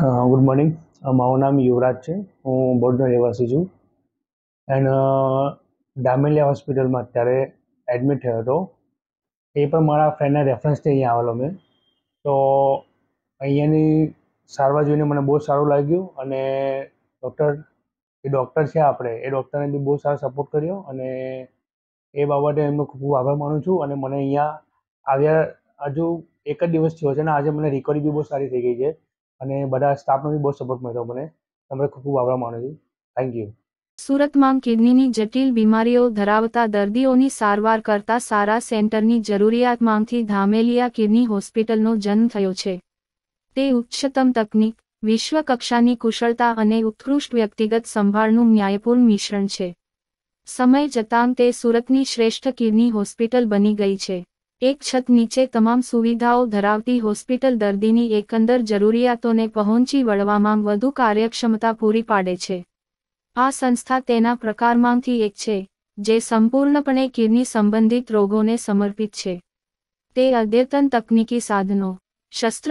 good morning મારું નામ યુવરાજ છે હું બોર્ડનો રહેવાસી છું એન્ડ ડામેલિયા હોસ્પિટલમાં અત્યારે એડમિટ થયો હતો એ પણ મારા ફ્રેન્ડના રેફરન્સથી અહીંયા આવેલો મેં તો અહીંયાની સારવાર જોઈને મને બહુ સારું લાગ્યું અને ડૉક્ટર એ ડૉક્ટર છે આપણે એ ડૉક્ટરને બી બહુ સારો સપોર્ટ કર્યો અને એ બાબતે એમનો ખૂબ આભાર માનું છું અને મને અહીંયા આવ્યા હજુ એક જ દિવસ થયો છે અને આજે મને રિકવરી બી બહુ સારી થઈ ગઈ છે અને બધા સ્ટાફનો બી બહુ સપોર્ટ મળ્યો મને તમારે ખૂબ ખૂબ આભાર માનું છું થેન્ક યુ સુરતમાં કિડનીની જટિલ બીમારીઓ ધરાવતા દર્દીઓની સારવાર કરતા સારા સેન્ટરની જરૂરિયાતમાંથી ધામેલિયા કિડની હોસ્પિટલનો જન્મ થયો છે તે ઉચ્ચતમ તકનીક વિશ્વકક્ષાની કુશળતા અને ઉત્કૃષ્ટ વ્યક્તિગત સંભાળનું ન્યાયપૂર્ણ મિશ્રણ છે સમય જતાં તે સુરતની શ્રેષ્ઠ કિડની હોસ્પિટલ બની ગઈ છે એક છત નીચે તમામ સુવિધાઓ ધરાવતી હોસ્પિટલ દર્દીની એકંદર જરૂરિયાતોને પહોંચી વળવામાં વધુ કાર્યક્ષમતા પૂરી પાડે છે આ સંસ્થા તેના પ્રકારમાંથી એક છે જે સંપૂર્ણપણે કિડની સંબંધિત રોગોને સમર્પિત છે તે અદ્યતન તકનીકી સાધનો શસ્ત્ર